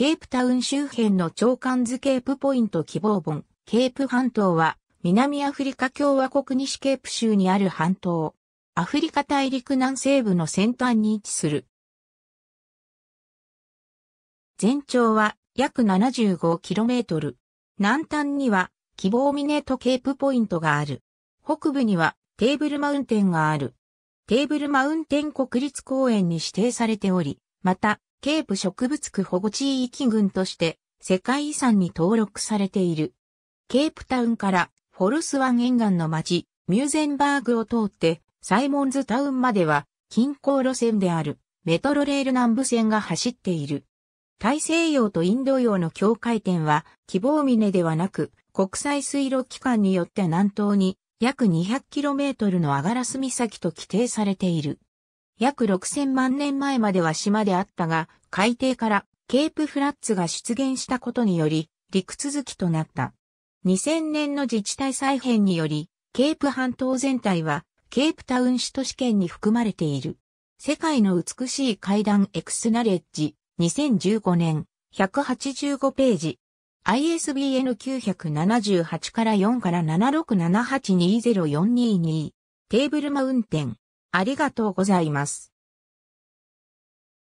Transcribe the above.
ケープタウン周辺の長官図ケープポイント希望本、ケープ半島は、南アフリカ共和国西ケープ州にある半島。アフリカ大陸南西部の先端に位置する。全長は約 75km。南端には希望ミネートケープポイントがある。北部にはテーブルマウンテンがある。テーブルマウンテン国立公園に指定されており、またケープ植物区保護地域群として世界遺産に登録されている。ケープタウンからフォルス湾沿岸の町、ミューゼンバーグを通ってサイモンズタウンまでは近郊路線であるメトロレール南部線が走っている。大西洋とインド洋の境界点は希望峰ではなく国際水路機関によって南東に約 200km のアガラス岬と規定されている。約6000万年前までは島であったが、海底からケープフラッツが出現したことにより、陸続きとなった。2000年の自治体再編により、ケープ半島全体は、ケープタウン市都市圏に含まれている。世界の美しい階段エクスナレッジ、2015年、185ページ。ISBN 978から4から767820422。テーブルマウンテン。ありがとうございます。